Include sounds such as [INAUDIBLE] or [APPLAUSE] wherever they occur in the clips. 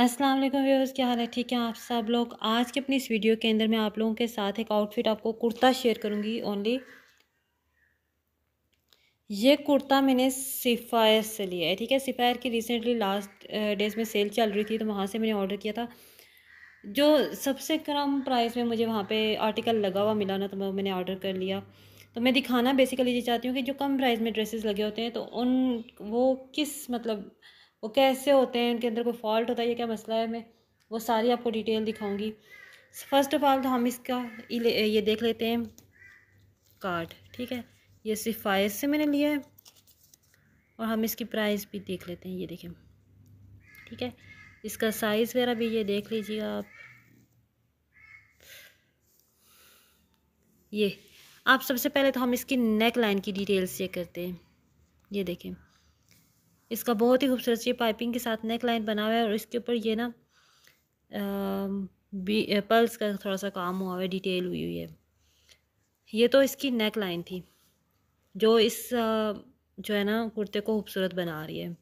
अस्सलाम वालेकुम व्यूअर्स क्या हाल है ठीक है आप सब लोग आज के अपनी इस वीडियो के अंदर मैं आप लोगों के साथ एक आउटफिट आपको कुर्ता शेयर करूँगी ओनली ये कुर्ता मैंने सिफायर से लिया है ठीक है सिफायर की रिसेंटली लास्ट डेज में सेल चल रही थी तो वहाँ से मैंने ऑर्डर किया था जो सबसे कम प्राइस में मुझे वहाँ पर आर्टिकल लगा हुआ मिला ना तो मैंने ऑर्डर कर लिया तो मैं दिखाना बेसिकली ये चाहती हूँ कि जो कम प्राइस में ड्रेसेस लगे होते हैं तो उन वो किस मतलब वो कैसे होते हैं उनके अंदर कोई फॉल्ट होता है या क्या मसला है मैं वो सारी आपको डिटेल दिखाऊंगी फर्स्ट ऑफ ऑल तो हम इसका ये देख लेते हैं कार्ड ठीक है ये सिफाइस से मैंने लिया है और हम इसकी प्राइस भी देख लेते हैं ये देखें ठीक है इसका साइज़ वगैरह भी ये देख लीजिएगा आप ये आप सबसे पहले तो हम इसकी नेक लाइन की डिटेल्स चेक करते हैं ये देखें इसका बहुत ही खूबसूरत ये पाइपिंग के साथ नेक लाइन बना हुआ है और इसके ऊपर ये ना पल्स का थोड़ा सा काम हुआ हुआ है डिटेल हुई हुई है ये तो इसकी नेक लाइन थी जो इस जो है ना कुर्ते को खूबसूरत बना रही है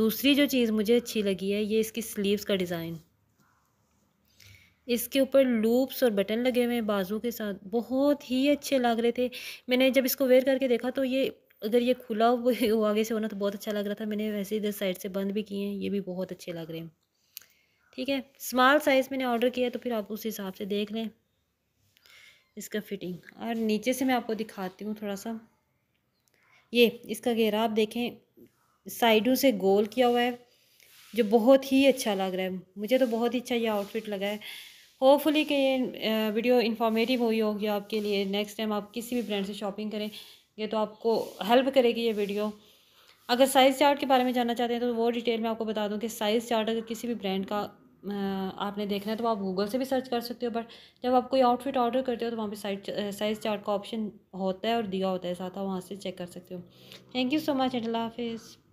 दूसरी जो चीज़ मुझे अच्छी लगी है ये इसकी स्लीव्स का डिज़ाइन इसके ऊपर लूप्स और बटन लगे हुए हैं बाजू के साथ बहुत ही अच्छे लग रहे थे मैंने जब इसको वेयर करके देखा तो ये अगर ये खुला हो [LAUGHS] आगे से होना तो बहुत अच्छा लग रहा था मैंने वैसे इधर साइड से बंद भी किए हैं ये भी बहुत अच्छे लग रहे हैं ठीक है स्मॉल साइज़ मैंने ऑर्डर किया तो फिर आप उस हिसाब से देख लें इसका फिटिंग और नीचे से मैं आपको दिखाती हूँ थोड़ा सा ये इसका घेरा आप देखें साइडों से गोल किया हुआ है जो बहुत ही अच्छा लग रहा है मुझे तो बहुत ही अच्छा ये आउटफिट लगा है होपफुली कि ये वीडियो इन्फॉर्मेटिव हुई होगी आपके लिए नेक्स्ट टाइम आप किसी भी ब्रांड से शॉपिंग करें ये तो आपको हेल्प करेगी ये वीडियो अगर साइज़ चार्ट के बारे में जानना चाहते हैं तो वो डिटेल में आपको बता दूँ कि साइज़ चार्ट अगर किसी भी ब्रांड का आपने देखना है तो आप गूगल से भी सर्च कर सकते हो बट जब आप कोई आउटफिट ऑर्डर करते हो तो वहाँ पे साइज साइज़ चार्ट का ऑप्शन होता है और दिया होता है साथ वहाँ से चेक कर सकते हो थैंक यू सो मच अल्लाह हाफिज़